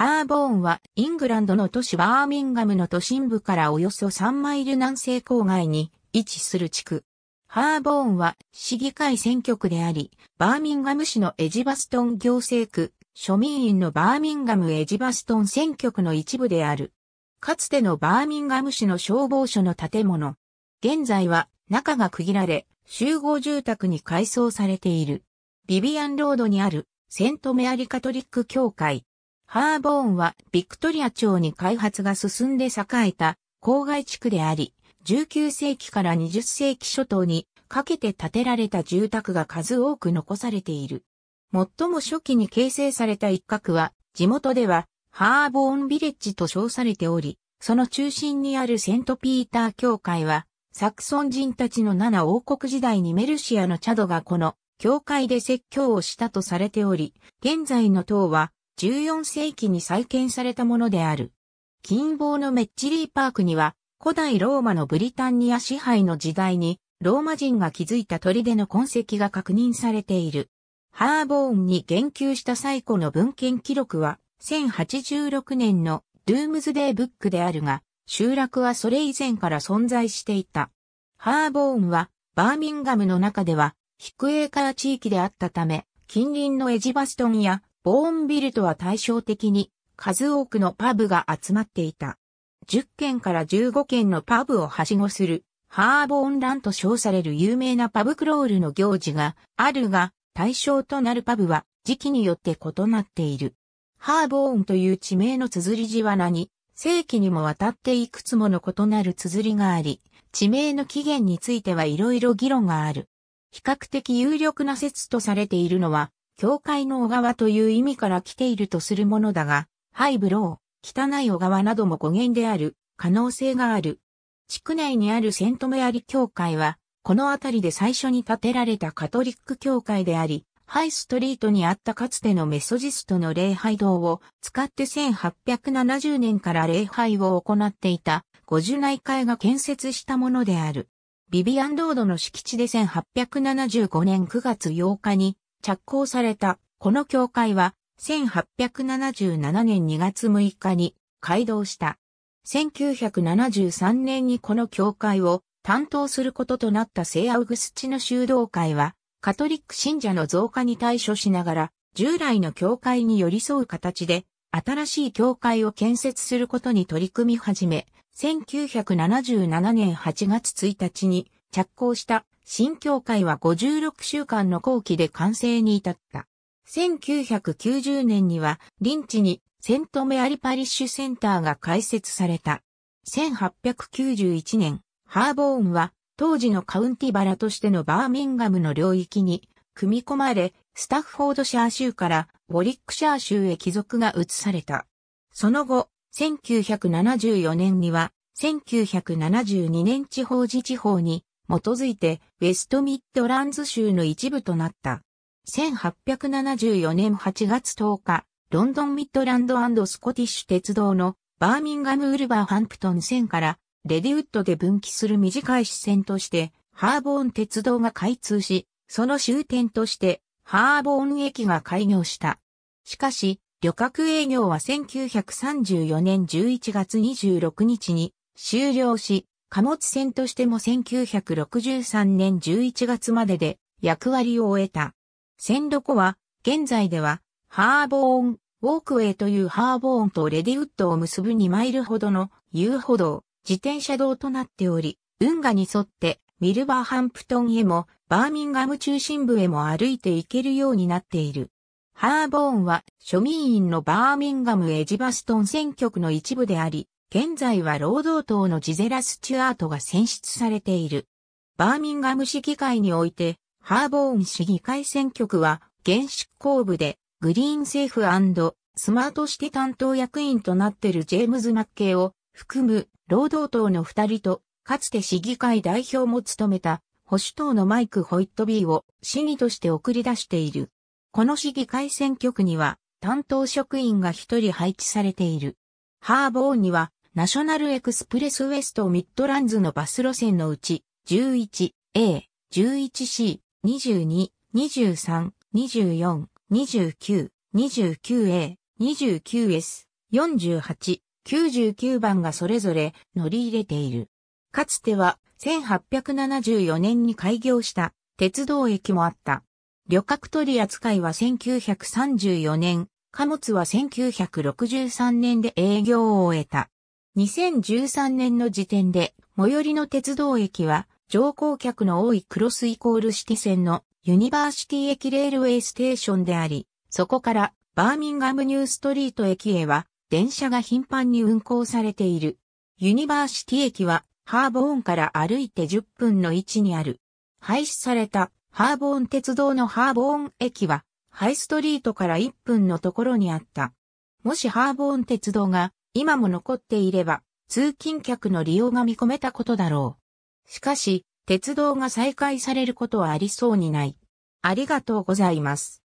ハーボーンはイングランドの都市バーミンガムの都心部からおよそ3マイル南西郊外に位置する地区。ハーボーンは市議会選挙区であり、バーミンガム市のエジバストン行政区、庶民院のバーミンガムエジバストン選挙区の一部である。かつてのバーミンガム市の消防署の建物。現在は中が区切られ、集合住宅に改装されている。ビビアンロードにあるセントメアリカトリック教会。ハーボーンはビクトリア町に開発が進んで栄えた郊外地区であり、19世紀から20世紀初頭にかけて建てられた住宅が数多く残されている。最も初期に形成された一角は、地元ではハーボーンビレッジと称されており、その中心にあるセントピーター教会は、サクソン人たちの七王国時代にメルシアのチャドがこの教会で説教をしたとされており、現在の塔は14世紀に再建されたものである。近傍のメッチリーパークには、古代ローマのブリタンニア支配の時代に、ローマ人が築いた砦の痕跡が確認されている。ハーボーンに言及した最古の文献記録は、1086年のドゥームズデーブックであるが、集落はそれ以前から存在していた。ハーボーンは、バーミンガムの中では、ヒクエーカー地域であったため、近隣のエジバストンやボーンビルとは対照的に数多くのパブが集まっていた。10軒から15軒のパブをはしごする、ハーボーンランと称される有名なパブクロールの行事があるが、対象となるパブは時期によって異なっている。ハーボーンという地名の綴り字は何、世紀にもわたっていくつもの異なる綴りがあり、地名の起源についてはいろいろ議論がある。比較的有力な説とされているのは、教会の小川という意味から来ているとするものだが、ハイブロー、汚い小川なども語源である可能性がある。地区内にあるセントメアリ教会は、この辺りで最初に建てられたカトリック教会であり、ハイストリートにあったかつてのメソジストの礼拝堂を使って1870年から礼拝を行っていた50内会が建設したものである。ビビアンロードの敷地で1875年9月8日に着工された、この教会は、1877年2月6日に開道した。1973年にこの教会を担当することとなった聖アウグスチの修道会は、カトリック信者の増加に対処しながら、従来の教会に寄り添う形で、新しい教会を建設することに取り組み始め、1977年8月1日に着工した新教会は56週間の後期で完成に至った。1990年には、臨地にセントメアリパリッシュセンターが開設された。1891年、ハーボーンは当時のカウンティバラとしてのバーミンガムの領域に組み込まれ、スタッフォードシャー州からウォリックシャー州へ帰属が移された。その後、1974年には1972年地方自治法に基づいてウェストミッドランズ州の一部となった。1874年8月10日、ロンドンミッドランドスコティッシュ鉄道のバーミンガムウルバーハンプトン線からレディウッドで分岐する短い支線としてハーボーン鉄道が開通し、その終点としてハーボーン駅が開業した。しかし、旅客営業は1934年11月26日に終了し、貨物船としても1963年11月までで役割を終えた。線路こは、現在では、ハーボーン、ウォークウェイというハーボーンとレディウッドを結ぶ2マイルほどの遊歩道、自転車道となっており、運河に沿ってミルバーハンプトンへもバーミンガム中心部へも歩いて行けるようになっている。ハーボーンは庶民員のバーミンガムエジバストン選挙区の一部であり、現在は労働党のジゼラ・スチュアートが選出されている。バーミンガム市議会において、ハーボーン市議会選挙区は、現執行部で、グリーン政府スマートティ担当役員となっているジェームズ・マッケイを含む労働党の二人と、かつて市議会代表も務めた保守党のマイク・ホイットビーを市議として送り出している。この市議会選挙区には担当職員が一人配置されている。ハーボーンにはナショナルエクスプレスウエストミッドランズのバス路線のうち、11A、11C、22、23、24、29、29A、29S、48、99番がそれぞれ乗り入れている。かつては1874年に開業した鉄道駅もあった。旅客取扱いは1934年、貨物は1963年で営業を終えた。2013年の時点で、最寄りの鉄道駅は、乗降客の多いクロスイコールシティ線のユニバーシティ駅レールウェイステーションであり、そこからバーミンガムニューストリート駅へは電車が頻繁に運行されている。ユニバーシティ駅はハーボーンから歩いて10分の位置にある。廃止されたハーボーン鉄道のハーボーン駅はハイストリートから1分のところにあった。もしハーボーン鉄道が今も残っていれば、通勤客の利用が見込めたことだろう。しかし、鉄道が再開されることはありそうにない。ありがとうございます。